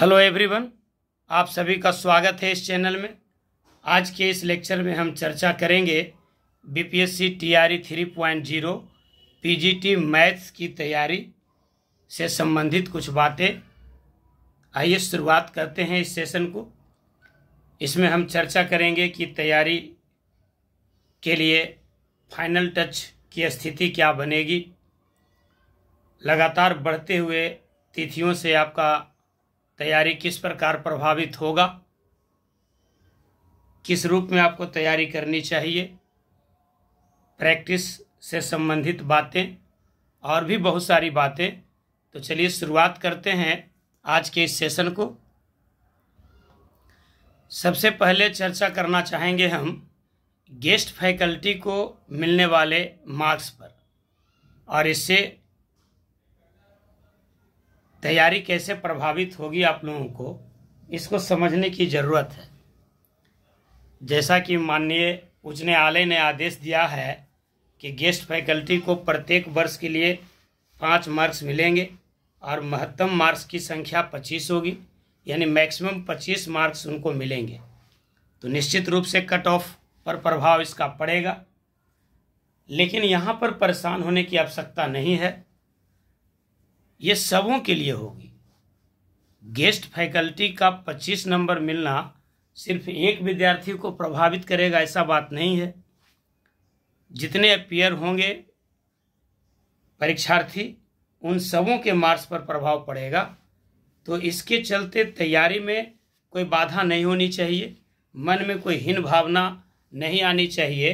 hello everyone आप सभी का स्वागत है इस चैनल में आज के इस लेक्चर में हम चर्चा करेंगे BPSC TRE three point zero P maths की तैयारी से संबंधित कुछ बातें आइए शुरुआत करते हैं इस सेशन को इसमें हम चर्चा करेंगे कि तैयारी के लिए फाइनल टच की स्थिति क्या बनेगी लगातार बढ़ते हुए तिथियों से आपका तैयारी किस प्रकार प्रभावित होगा किस रूप में आपको तैयारी करनी चाहिए प्रैक्टिस से संबंधित बातें और भी बहुत सारी बातें तो चलिए शुरुआत करते हैं आज के इस सेशन को सबसे पहले चर्चा करना चाहेंगे हम गेस्ट फैकल्टी को मिलने वाले मार्क्स पर और इससे तैयारी कैसे प्रभावित होगी आप लोगों को इसको समझने की ज़रूरत है जैसा कि माननीय उच्च न्यायालय ने आदेश दिया है कि गेस्ट फैकल्टी को प्रत्येक वर्ष के लिए पाँच मार्क्स मिलेंगे और महत्तम मार्क्स की संख्या पच्चीस होगी यानी मैक्सिमम पच्चीस मार्क्स उनको मिलेंगे तो निश्चित रूप से कट ऑफ पर प्रभाव इसका पड़ेगा लेकिन यहाँ पर परेशान होने की आवश्यकता नहीं है ये सबों के लिए होगी गेस्ट फैकल्टी का 25 नंबर मिलना सिर्फ एक विद्यार्थी को प्रभावित करेगा ऐसा बात नहीं है जितने अपियर होंगे परीक्षार्थी उन सबों के मार्क्स पर प्रभाव पड़ेगा तो इसके चलते तैयारी में कोई बाधा नहीं होनी चाहिए मन में कोई हीन भावना नहीं आनी चाहिए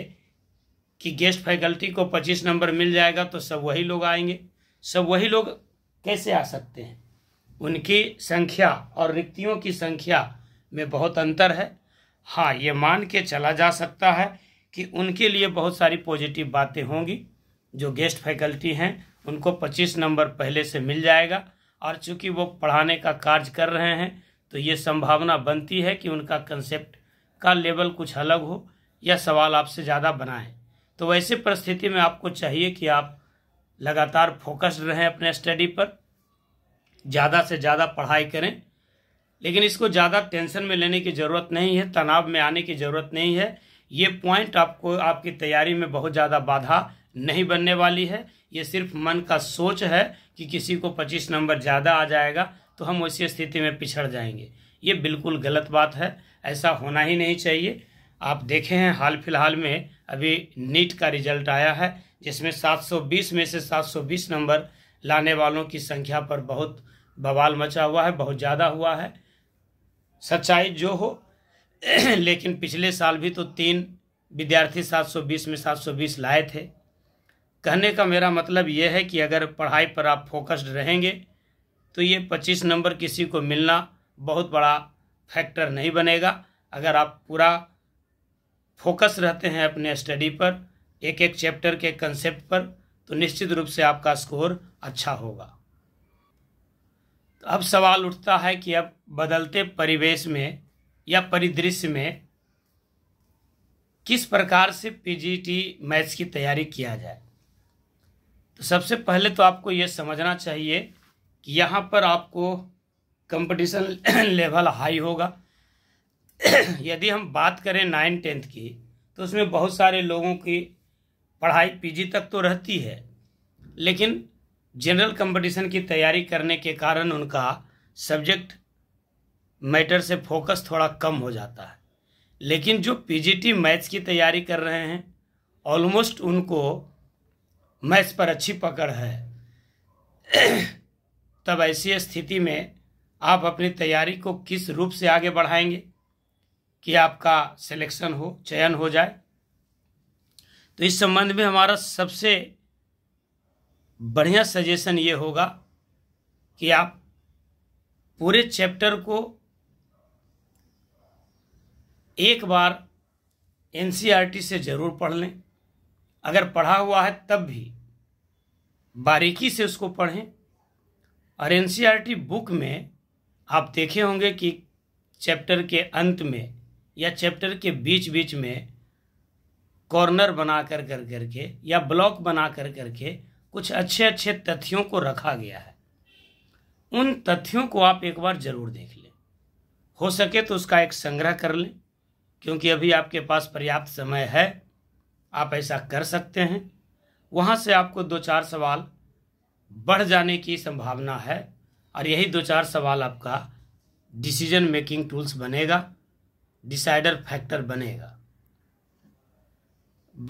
कि गेस्ट फैकल्टी को 25 नंबर मिल जाएगा तो सब वही लोग आएंगे सब वही लोग कैसे आ सकते हैं उनकी संख्या और रिक्तियों की संख्या में बहुत अंतर है हाँ ये मान के चला जा सकता है कि उनके लिए बहुत सारी पॉजिटिव बातें होंगी जो गेस्ट फैकल्टी हैं उनको 25 नंबर पहले से मिल जाएगा और चूंकि वो पढ़ाने का कार्य कर रहे हैं तो ये संभावना बनती है कि उनका कंसेप्ट का लेवल कुछ अलग हो या सवाल आपसे ज़्यादा बनाएं तो वैसे परिस्थिति में आपको चाहिए कि आप लगातार फोकस्ड रहें अपने स्टडी पर ज़्यादा से ज़्यादा पढ़ाई करें लेकिन इसको ज़्यादा टेंशन में लेने की ज़रूरत नहीं है तनाव में आने की ज़रूरत नहीं है ये पॉइंट आपको आपकी तैयारी में बहुत ज़्यादा बाधा नहीं बनने वाली है ये सिर्फ मन का सोच है कि किसी को 25 नंबर ज़्यादा आ जाएगा तो हम उसी स्थिति में पिछड़ जाएंगे ये बिल्कुल गलत बात है ऐसा होना ही नहीं चाहिए आप देखे हैं हाल फिलहाल में अभी नीट का रिजल्ट आया है जिसमें 720 में से 720 नंबर लाने वालों की संख्या पर बहुत बवाल मचा हुआ है बहुत ज़्यादा हुआ है सच्चाई जो हो लेकिन पिछले साल भी तो तीन विद्यार्थी 720 में 720 लाए थे कहने का मेरा मतलब यह है कि अगर पढ़ाई पर आप फोकस्ड रहेंगे तो ये 25 नंबर किसी को मिलना बहुत बड़ा फैक्टर नहीं बनेगा अगर आप पूरा फोकस रहते हैं अपने स्टडी पर एक एक चैप्टर के कंसेप्ट पर तो निश्चित रूप से आपका स्कोर अच्छा होगा तो अब सवाल उठता है कि अब बदलते परिवेश में या परिदृश्य में किस प्रकार से पीजीटी मैथ्स की तैयारी किया जाए तो सबसे पहले तो आपको ये समझना चाहिए कि यहाँ पर आपको कंपटीशन लेवल हाई होगा यदि हम बात करें नाइन टेंथ की तो उसमें बहुत सारे लोगों की पढ़ाई पीजी तक तो रहती है लेकिन जनरल कंपटीशन की तैयारी करने के कारण उनका सब्जेक्ट मैटर से फोकस थोड़ा कम हो जाता है लेकिन जो पीजीटी मैथ्स की तैयारी कर रहे हैं ऑलमोस्ट उनको मैथ्स पर अच्छी पकड़ है तब ऐसी स्थिति में आप अपनी तैयारी को किस रूप से आगे बढ़ाएंगे कि आपका सिलेक्शन हो चयन हो जाए तो इस संबंध में हमारा सबसे बढ़िया सजेशन ये होगा कि आप पूरे चैप्टर को एक बार एनसीईआरटी e से ज़रूर पढ़ लें अगर पढ़ा हुआ है तब भी बारीकी से उसको पढ़ें और एनसीईआरटी बुक e में आप देखे होंगे कि चैप्टर के अंत में या चैप्टर के बीच बीच में कॉर्नर बना कर कर करके या ब्लॉक बना कर करके कुछ अच्छे अच्छे तथ्यों को रखा गया है उन तथ्यों को आप एक बार ज़रूर देख लें हो सके तो उसका एक संग्रह कर लें क्योंकि अभी आपके पास पर्याप्त समय है आप ऐसा कर सकते हैं वहाँ से आपको दो चार सवाल बढ़ जाने की संभावना है और यही दो चार सवाल आपका डिसीजन मेकिंग टूल्स बनेगा डिसाइडर फैक्टर बनेगा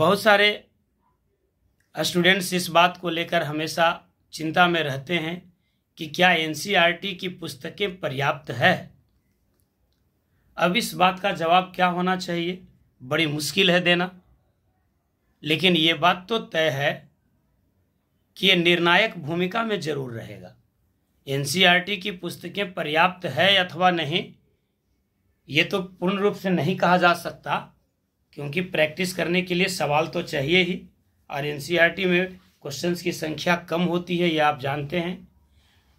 बहुत सारे स्टूडेंट्स इस बात को लेकर हमेशा चिंता में रहते हैं कि क्या एनसीईआरटी की पुस्तकें पर्याप्त है अब इस बात का जवाब क्या होना चाहिए बड़ी मुश्किल है देना लेकिन ये बात तो तय है कि ये निर्णायक भूमिका में जरूर रहेगा एनसीईआरटी की पुस्तकें पर्याप्त है अथवा नहीं ये तो पूर्ण रूप से नहीं कहा जा सकता क्योंकि प्रैक्टिस करने के लिए सवाल तो चाहिए ही और एन e में क्वेश्चंस की संख्या कम होती है ये आप जानते हैं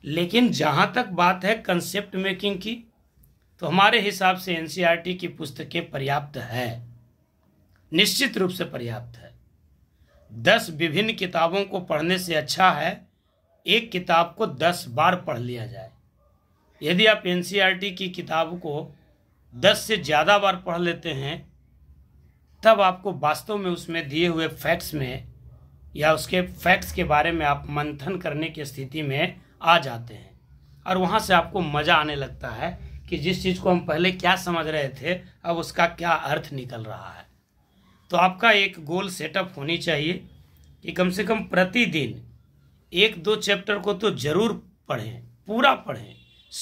लेकिन जहाँ तक बात है कंसेप्ट मेकिंग की तो हमारे हिसाब से एन e की पुस्तकें पर्याप्त है निश्चित रूप से पर्याप्त है दस विभिन्न किताबों को पढ़ने से अच्छा है एक किताब को दस बार पढ़ लिया जाए यदि आप एन e की किताब को दस से ज़्यादा बार पढ़ लेते हैं तब आपको वास्तव में उसमें दिए हुए फैक्ट्स में या उसके फैक्ट्स के बारे में आप मंथन करने की स्थिति में आ जाते हैं और वहाँ से आपको मज़ा आने लगता है कि जिस चीज़ को हम पहले क्या समझ रहे थे अब उसका क्या अर्थ निकल रहा है तो आपका एक गोल सेटअप होनी चाहिए कि कम से कम प्रतिदिन एक दो चैप्टर को तो ज़रूर पढ़ें पूरा पढ़ें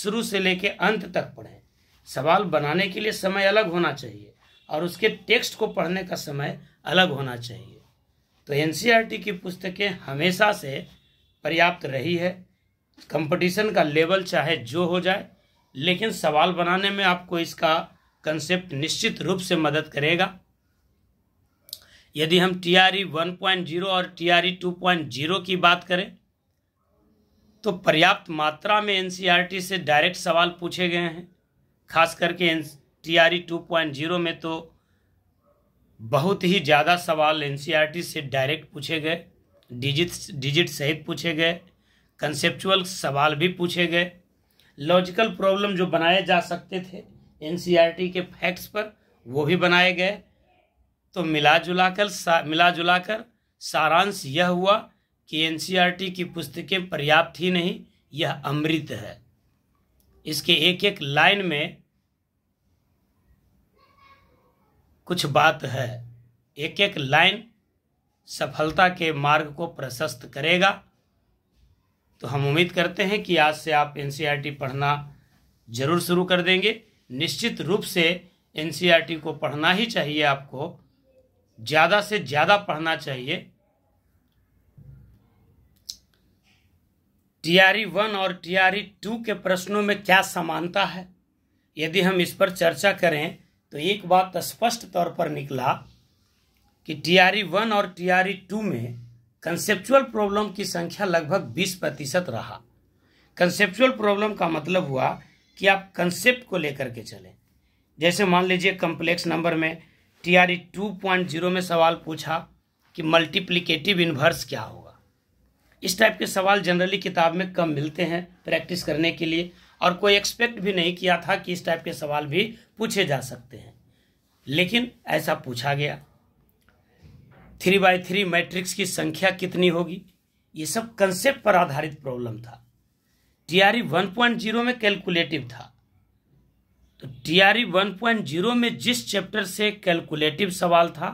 शुरू से लेकर अंत तक पढ़ें सवाल बनाने के लिए समय अलग होना चाहिए और उसके टेक्स्ट को पढ़ने का समय अलग होना चाहिए तो एन e की पुस्तकें हमेशा से पर्याप्त रही है कंपटीशन का लेवल चाहे जो हो जाए लेकिन सवाल बनाने में आपको इसका कंसेप्ट निश्चित रूप से मदद करेगा यदि हम T R E one point zero और T R E two point zero की बात करें तो पर्याप्त मात्रा में एन e से डायरेक्ट सवाल पूछे गए हैं खास करके N T R two point zero में तो बहुत ही ज़्यादा सवाल एन e से डायरेक्ट पूछे गए डिजिट डिजिट सहित पूछे गए कंसेप्चुअल सवाल भी पूछे गए लॉजिकल प्रॉब्लम जो बनाए जा सकते थे एन e के फैक्ट्स पर वो भी बनाए गए तो मिला जुला कर सा, मिला जुला कर सारांश यह हुआ कि एन e की पुस्तकें पर्याप्त ही नहीं यह अमृत है इसके एक एक लाइन में कुछ बात है एक एक लाइन सफलता के मार्ग को प्रशस्त करेगा तो हम उम्मीद करते हैं कि आज से आप एन पढ़ना जरूर शुरू कर देंगे निश्चित रूप से एन को पढ़ना ही चाहिए आपको ज़्यादा से ज़्यादा पढ़ना चाहिए टीआरई वन और टीआरई टू के प्रश्नों में क्या समानता है यदि हम इस पर चर्चा करें तो एक बात तो स्पष्ट तौर पर निकला कि टीआरई वन और टीआरई टू में कंसेप्चुअल प्रॉब्लम की संख्या लगभग बीस प्रतिशत रहा कंसेप्चुअल प्रॉब्लम का मतलब हुआ कि आप कंसेप्ट को लेकर के चले जैसे मान लीजिए कम्प्लेक्स नंबर में T R two point zero में सवाल पूछा कि मल्टीप्लिकेटिव इन्वर्स क्या होगा इस टाइप के सवाल जनरली किताब में कम मिलते हैं प्रैक्टिस करने के लिए और कोई एक्सपेक्ट भी नहीं किया था कि इस टाइप के सवाल भी पूछे जा सकते हैं लेकिन ऐसा पूछा गया थ्री बाय थ्री मैट्रिक्स की संख्या कितनी होगी ये सब कंसेप्ट पर आधारित प्रॉब्लम था टीआरई 1.0 में कैलकुलेटिव था तो टीआरई 1.0 में जिस चैप्टर से कैलकुलेटिव सवाल था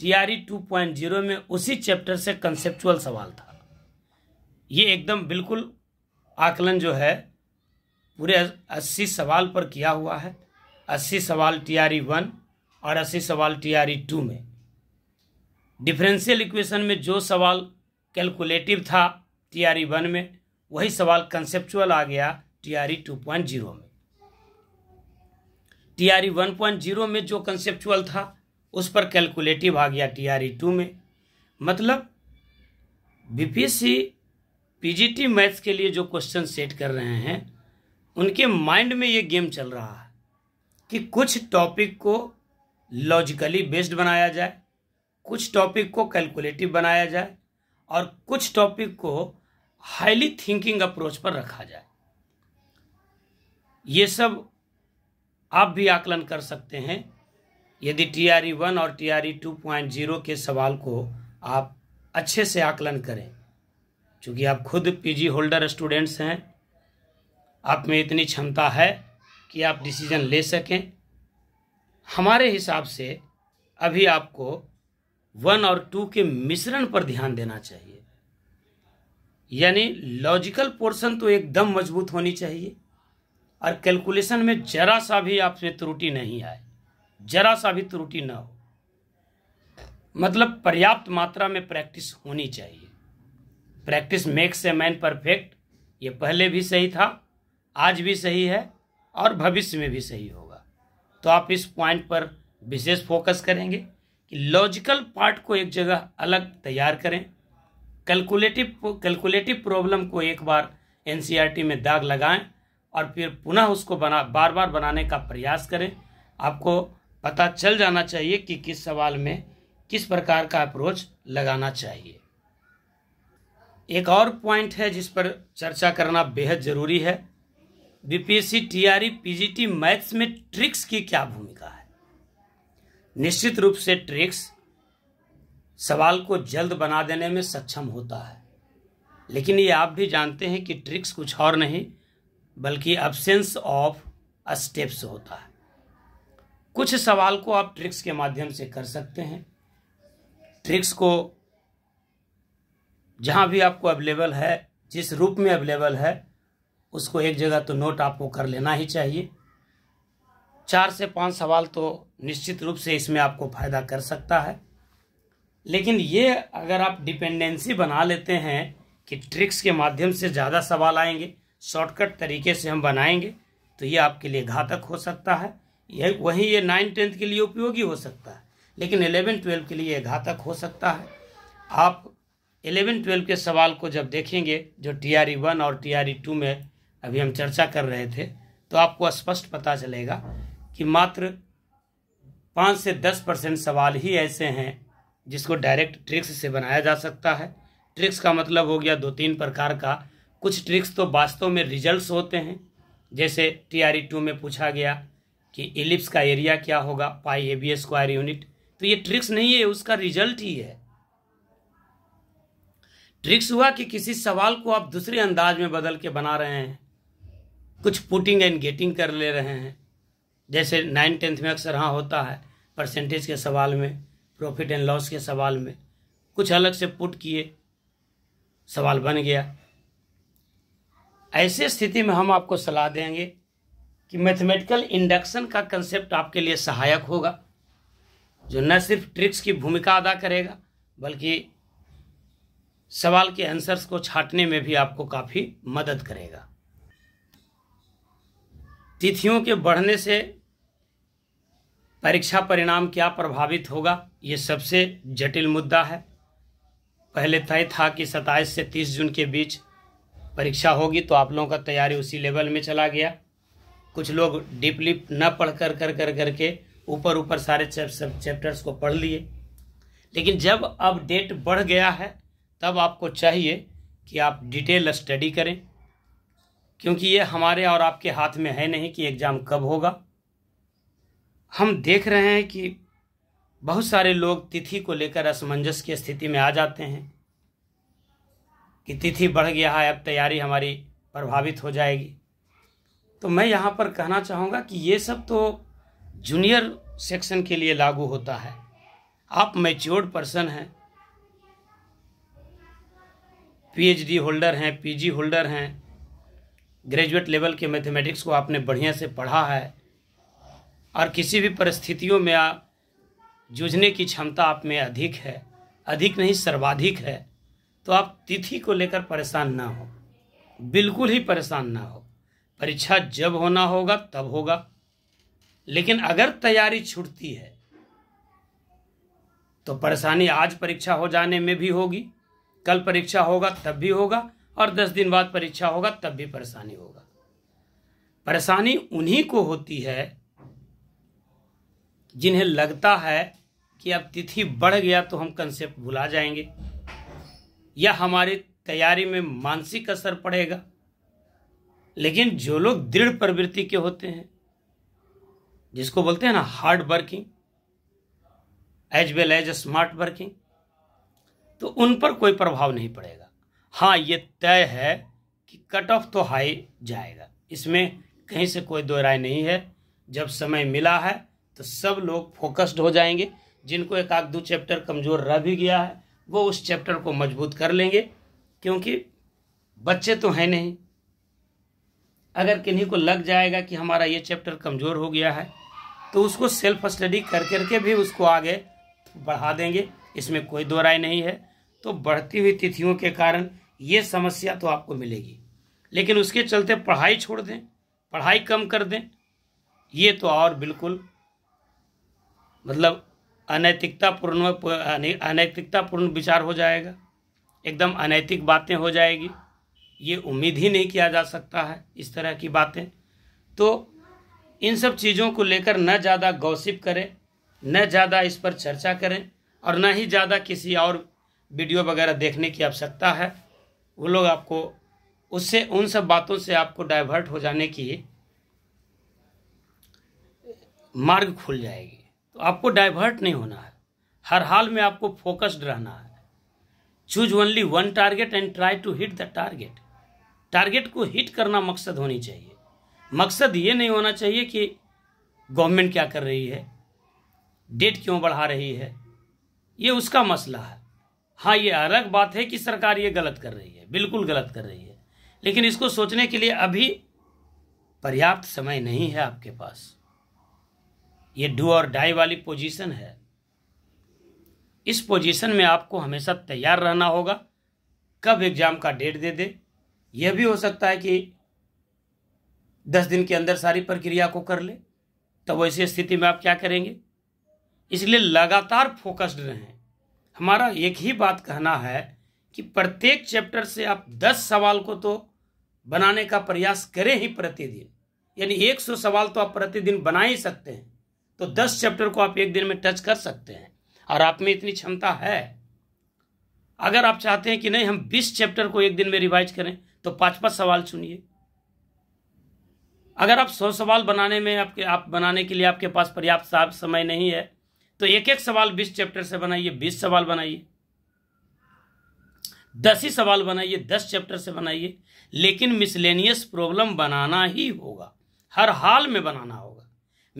टीआरई 2.0 में उसी चैप्टर से कंसेप्चुअल सवाल था ये एकदम बिल्कुल आकलन जो है पूरे अस्सी सवाल पर किया हुआ है अस्सी सवाल टीआरई वन और अस्सी सवाल टीआरई टू में डिफरेंशियल इक्वेशन में जो सवाल कैलकुलेटिव था टीआरई वन में वही सवाल कंसेप्चुअल आ गया टीआरई टू पॉइंट जीरो में टीआरई वन पॉइंट जीरो में जो कंसेप्चुअल था उस पर कैलकुलेटिव आ गया टीआरई टू में मतलब बीपीएससी पीजीटी मैथ्स के लिए जो क्वेश्चन सेट कर रहे हैं उनके माइंड में ये गेम चल रहा है कि कुछ टॉपिक को लॉजिकली बेस्ड बनाया जाए कुछ टॉपिक को कैलकुलेटिव बनाया जाए और कुछ टॉपिक को हाईली थिंकिंग अप्रोच पर रखा जाए ये सब आप भी आकलन कर सकते हैं यदि टी आर ई वन और T R E two point zero के सवाल को आप अच्छे से आकलन करें क्योंकि आप खुद पीजी होल्डर स्टूडेंट्स हैं आप में इतनी क्षमता है कि आप डिसीज़न ले सकें हमारे हिसाब से अभी आपको वन और टू के मिश्रण पर ध्यान देना चाहिए यानी लॉजिकल पोर्शन तो एकदम मजबूत होनी चाहिए और कैलकुलेशन में जरा सा भी आपसे त्रुटि नहीं आए जरा सा भी त्रुटि ना हो मतलब पर्याप्त मात्रा में प्रैक्टिस होनी चाहिए practice makes a man perfect ये पहले भी सही था आज भी सही है और भविष्य में भी सही होगा तो आप इस पॉइंट पर विशेष फोकस करेंगे कि लॉजिकल पार्ट को एक जगह अलग तैयार करें कैलकुलेटिव कैलकुलेटिव प्रॉब्लम को एक बार एन e में दाग लगाएं और फिर पुनः उसको बना बार बार बनाने का प्रयास करें आपको पता चल जाना चाहिए कि किस सवाल में किस प्रकार का अप्रोच लगाना चाहिए एक और पॉइंट है जिस पर चर्चा करना बेहद ज़रूरी है बीपीएससी टीआरई पीजीटी मैथ्स में ट्रिक्स की क्या भूमिका है निश्चित रूप से ट्रिक्स सवाल को जल्द बना देने में सक्षम होता है लेकिन ये आप भी जानते हैं कि ट्रिक्स कुछ और नहीं बल्कि अब्सेंस ऑफ स्टेप्स होता है कुछ सवाल को आप ट्रिक्स के माध्यम से कर सकते हैं ट्रिक्स को जहाँ भी आपको अवेलेबल है जिस रूप में अवेलेबल है उसको एक जगह तो नोट आपको कर लेना ही चाहिए चार से पांच सवाल तो निश्चित रूप से इसमें आपको फ़ायदा कर सकता है लेकिन ये अगर आप डिपेंडेंसी बना लेते हैं कि ट्रिक्स के माध्यम से ज़्यादा सवाल आएंगे शॉर्टकट तरीके से हम बनाएंगे तो ये आपके लिए घातक हो सकता है ये वहीं ये नाइन टेंथ के लिए उपयोगी हो सकता है लेकिन एलेवन ट्वेल्व के लिए घातक हो सकता है आप एलेवन ट्वेल्व के सवाल को जब देखेंगे जो टी आर वन और टी आर ई टू में अभी हम चर्चा कर रहे थे तो आपको स्पष्ट पता चलेगा कि मात्र पाँच से दस परसेंट सवाल ही ऐसे हैं जिसको डायरेक्ट ट्रिक्स से बनाया जा सकता है ट्रिक्स का मतलब हो गया दो तीन प्रकार का कुछ ट्रिक्स तो वास्तव में रिजल्ट्स होते हैं जैसे टी आर टू में पूछा गया कि इलिप्स का एरिया क्या होगा pi a b square unit तो ये ट्रिक्स नहीं है उसका रिजल्ट ही है ट्रिक्स हुआ कि किसी सवाल को आप दूसरे अंदाज में बदल के बना रहे हैं कुछ पुटिंग एंड गेटिंग कर ले रहे हैं जैसे नाइन टेंथ में अक्सर हाँ होता है परसेंटेज के सवाल में प्रॉफिट एंड लॉस के सवाल में कुछ अलग से पुट किए सवाल बन गया ऐसे स्थिति में हम आपको सलाह देंगे कि मैथमेटिकल इंडक्शन का कंसेप्ट आपके लिए सहायक होगा जो न सिर्फ ट्रिक्स की भूमिका अदा करेगा बल्कि सवाल के आंसर्स को छाटने में भी आपको काफ़ी मदद करेगा तिथियों के बढ़ने से परीक्षा परिणाम क्या प्रभावित होगा ये सबसे जटिल मुद्दा है पहले तय था कि 27 से 30 जून के बीच परीक्षा होगी तो आप लोगों का तैयारी उसी लेवल में चला गया कुछ लोग डीपली न पढ़ कर कर कर करके ऊपर ऊपर सारे सब चैप्टर्स को पढ़ लिए लेकिन जब अब डेट बढ़ गया है तब आपको चाहिए कि आप डिटेल स्टडी करें क्योंकि ये हमारे और आपके हाथ में है नहीं कि एग्ज़ाम कब होगा हम देख रहे हैं कि बहुत सारे लोग तिथि को लेकर असमंजस की स्थिति में आ जाते हैं कि तिथि बढ़ गया है अब तैयारी हमारी प्रभावित हो जाएगी तो मैं यहाँ पर कहना चाहूँगा कि ये सब तो जूनियर सेक्शन के लिए लागू होता है आप मैच्योर्ड पर्सन हैं पीएचडी होल्डर हैं पीजी होल्डर हैं ग्रेजुएट लेवल के मैथमेटिक्स को आपने बढ़िया से पढ़ा है और किसी भी परिस्थितियों में आप जूझने की क्षमता आप में अधिक है अधिक नहीं सर्वाधिक है तो आप तिथि को लेकर परेशान ना हो बिल्कुल ही परेशान ना हो परीक्षा जब होना होगा तब होगा लेकिन अगर तैयारी छूटती है तो परेशानी आज परीक्षा हो जाने में भी होगी कल परीक्षा होगा तब भी होगा और दस दिन बाद परीक्षा होगा तब भी परेशानी होगा परेशानी उन्हीं को होती है जिन्हें लगता है कि अब तिथि बढ़ गया तो हम कंसेप्ट भुला जाएंगे या हमारी तैयारी में मानसिक असर पड़ेगा लेकिन जो लोग दृढ़ प्रवृत्ति के होते हैं जिसको बोलते हैं ना hard working as well as smart working तो उन पर कोई प्रभाव नहीं पड़ेगा हाँ ये तय है कि कट ऑफ तो हाई जाएगा इसमें कहीं से कोई दो राय नहीं है जब समय मिला है तो सब लोग फोकस्ड हो जाएंगे जिनको एक आध दो चैप्टर कमज़ोर रह भी गया है वो उस चैप्टर को मजबूत कर लेंगे क्योंकि बच्चे तो हैं नहीं अगर किन्हीं को लग जाएगा कि हमारा ये चैप्टर कमज़ोर हो गया है तो उसको सेल्फ स्टडी कर करके भी उसको आगे बढ़ा देंगे इसमें कोई दो राय नहीं है तो बढ़ती हुई तिथियों के कारण ये समस्या तो आपको मिलेगी लेकिन उसके चलते पढ़ाई छोड़ दें पढ़ाई कम कर दें ये तो और बिल्कुल मतलब अनैतिकतापूर्ण अनैतिकतापूर्ण विचार हो जाएगा एकदम अनैतिक बातें हो जाएगी ये उम्मीद ही नहीं किया जा सकता है इस तरह की बातें तो इन सब चीज़ों को लेकर न ज़्यादा गौसिप करें न ज़्यादा इस पर चर्चा करें और न ही ज़्यादा किसी और वीडियो वगैरह देखने की आवश्यकता है वो लोग आपको उससे उन सब बातों से आपको डाइवर्ट हो जाने की मार्ग खुल जाएगी तो आपको डाइवर्ट नहीं होना है हर हाल में आपको फोकस्ड रहना है choose only one target and try to hit the target target को हिट करना मकसद होनी चाहिए मकसद ये नहीं होना चाहिए कि गवर्नमेंट क्या कर रही है डेट क्यों बढ़ा रही है ये उसका मसला है हाँ ये अलग बात है कि सरकार ये गलत कर रही है बिल्कुल गलत कर रही है लेकिन इसको सोचने के लिए अभी पर्याप्त समय नहीं है आपके पास ये डू और डाई वाली पोजीशन है इस पोजीशन में आपको हमेशा तैयार रहना होगा कब एग्ज़ाम का डेट दे दे यह भी हो सकता है कि दस दिन के अंदर सारी प्रक्रिया को कर ले तब तो वैसी स्थिति में आप क्या करेंगे इसलिए लगातार फोकस्ड रहें हमारा एक ही बात कहना है कि प्रत्येक चैप्टर से आप दस सवाल को तो बनाने का प्रयास करें ही प्रतिदिन यानी एक सौ सवाल तो आप प्रतिदिन बना ही सकते हैं तो दस चैप्टर को आप एक दिन में टच कर सकते हैं और आप में इतनी क्षमता है अगर आप चाहते हैं कि नहीं हम बीस चैप्टर को एक दिन में रिवाइज करें तो पाँच पाँच सवाल चुनिए अगर आप सौ सवाल बनाने में आपके आप बनाने के लिए आपके पास पर्याप्त समय नहीं है तो एक एक सवाल बीस चैप्टर से बनाइए बीस सवाल बनाइए दस ही सवाल बनाइए दस चैप्टर से बनाइए लेकिन मिसलेनियस प्रॉब्लम बनाना ही होगा हर हाल में बनाना होगा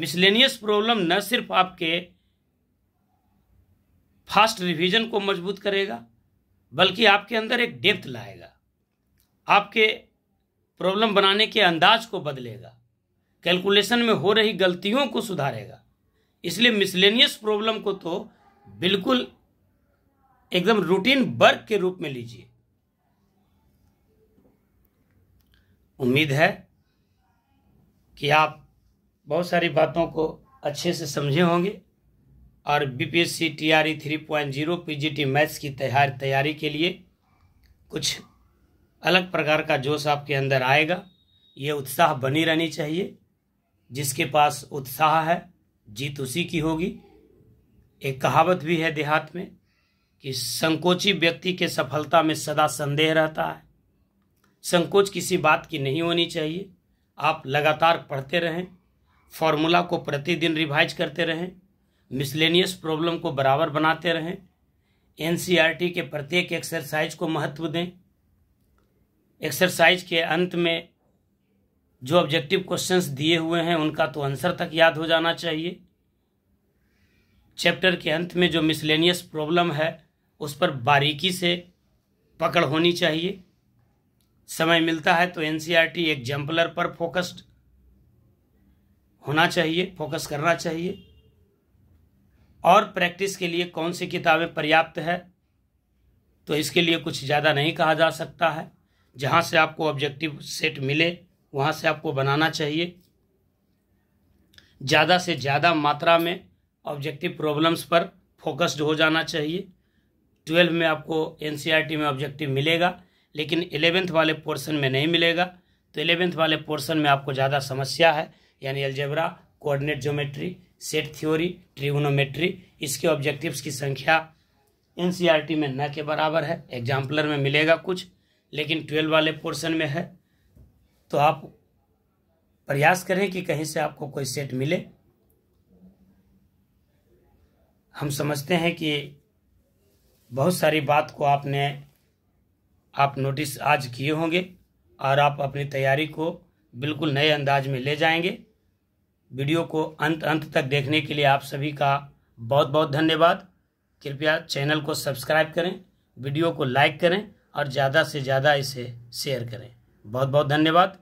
मिसलेनियस प्रॉब्लम न सिर्फ आपके फास्ट रिवीजन को मजबूत करेगा बल्कि आपके अंदर एक डेप्थ लाएगा आपके प्रॉब्लम बनाने के अंदाज को बदलेगा कैलकुलेशन में हो रही गलतियों को सुधारेगा इसलिए मिसलेनियस प्रॉब्लम को तो बिल्कुल एकदम रूटीन वर्क के रूप में लीजिए उम्मीद है कि आप बहुत सारी बातों को अच्छे से समझे होंगे और BPSC TRE zero PGT maths की तैयार तैयारी के लिए कुछ अलग प्रकार का जोश आपके अंदर आएगा ये उत्साह बनी रहनी चाहिए जिसके पास उत्साह है जीत उसी की होगी एक कहावत भी है देहात में कि संकोची व्यक्ति के सफलता में सदा संदेह रहता है संकोच किसी बात की नहीं होनी चाहिए आप लगातार पढ़ते रहें फॉर्मूला को प्रतिदिन रिवाइज करते रहें मिसलेनियस प्रॉब्लम को बराबर बनाते रहें एन के प्रत्येक एक्सरसाइज को महत्व दें एक्सरसाइज के अंत में जो ऑब्जेक्टिव क्वेश्चंस दिए हुए हैं उनका तो आंसर तक याद हो जाना चाहिए चैप्टर के अंत में जो मिसलेनियस प्रॉब्लम है उस पर बारीकी से पकड़ होनी चाहिए समय मिलता है तो एन सी एग्जाम्पलर पर फोकस्ड होना चाहिए फोकस करना चाहिए और प्रैक्टिस के लिए कौन सी किताबें पर्याप्त है तो इसके लिए कुछ ज़्यादा नहीं कहा जा सकता है जहाँ से आपको ऑब्जेक्टिव सेट मिले वहाँ से आपको बनाना चाहिए ज़्यादा से ज़्यादा मात्रा में ऑब्जेक्टिव प्रॉब्लम्स पर फोकस्ड हो जाना चाहिए ट्वेल्व में आपको एन e में ऑब्जेक्टिव मिलेगा लेकिन एलेवेंथ वाले पोर्शन में नहीं मिलेगा तो एलेवेंथ वाले पोर्शन में आपको ज़्यादा समस्या है यानी algebra coordinate geometry set theory trigonometry इसके ऑब्जेक्टिव्स की संख्या एन e में न के बराबर है एग्जाम्पलर में मिलेगा कुछ लेकिन ट्वेल्व वाले पोर्शन में है तो आप प्रयास करें कि कहीं से आपको कोई सेट मिले हम समझते हैं कि बहुत सारी बात को आपने आप नोटिस आज किए होंगे और आप अपनी तैयारी को बिल्कुल नए अंदाज में ले जाएंगे वीडियो को अंत अंत तक देखने के लिए आप सभी का बहुत बहुत धन्यवाद कृपया चैनल को सब्सक्राइब करें वीडियो को लाइक करें और ज़्यादा से ज़्यादा इसे शेयर करें बहुत बहुत धन्यवाद